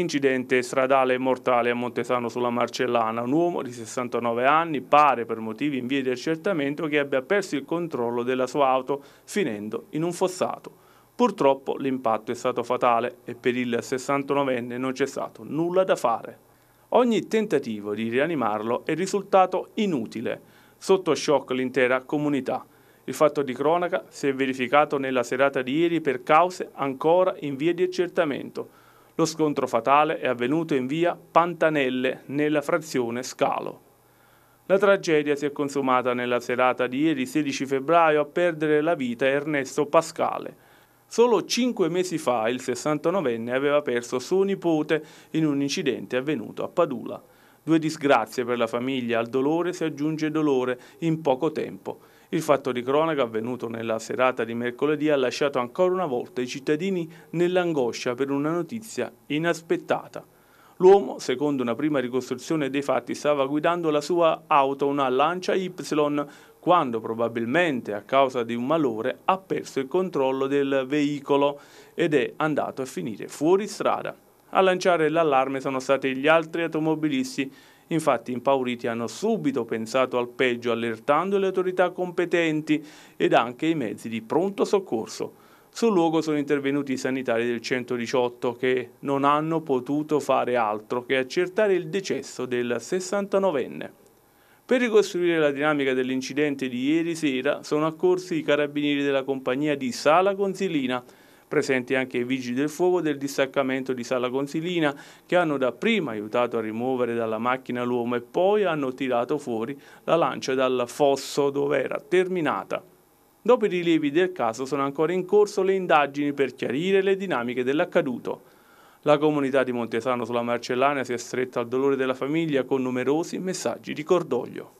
Incidente stradale mortale a Montesano sulla Marcellana. Un uomo di 69 anni pare per motivi in via di accertamento che abbia perso il controllo della sua auto finendo in un fossato. Purtroppo l'impatto è stato fatale e per il 69enne non c'è stato nulla da fare. Ogni tentativo di rianimarlo è risultato inutile, sotto shock l'intera comunità. Il fatto di cronaca si è verificato nella serata di ieri per cause ancora in via di accertamento. Lo scontro fatale è avvenuto in via Pantanelle, nella frazione Scalo. La tragedia si è consumata nella serata di ieri 16 febbraio a perdere la vita Ernesto Pascale. Solo cinque mesi fa il 69enne aveva perso suo nipote in un incidente avvenuto a Padula. Due disgrazie per la famiglia, al dolore si aggiunge dolore in poco tempo. Il fatto di cronaca avvenuto nella serata di mercoledì ha lasciato ancora una volta i cittadini nell'angoscia per una notizia inaspettata. L'uomo, secondo una prima ricostruzione dei fatti, stava guidando la sua auto, una Lancia Y, quando probabilmente a causa di un malore ha perso il controllo del veicolo ed è andato a finire fuori strada. A lanciare l'allarme sono stati gli altri automobilisti, infatti impauriti hanno subito pensato al peggio allertando le autorità competenti ed anche i mezzi di pronto soccorso. Sul luogo sono intervenuti i sanitari del 118 che non hanno potuto fare altro che accertare il decesso del 69enne. Per ricostruire la dinamica dell'incidente di ieri sera sono accorsi i carabinieri della compagnia di Sala Consilina presenti anche i vigili del fuoco del distaccamento di Sala Consilina che hanno dapprima aiutato a rimuovere dalla macchina l'uomo e poi hanno tirato fuori la lancia dal fosso dove era terminata. Dopo i rilievi del caso sono ancora in corso le indagini per chiarire le dinamiche dell'accaduto. La comunità di Montesano sulla Marcellana si è stretta al dolore della famiglia con numerosi messaggi di cordoglio.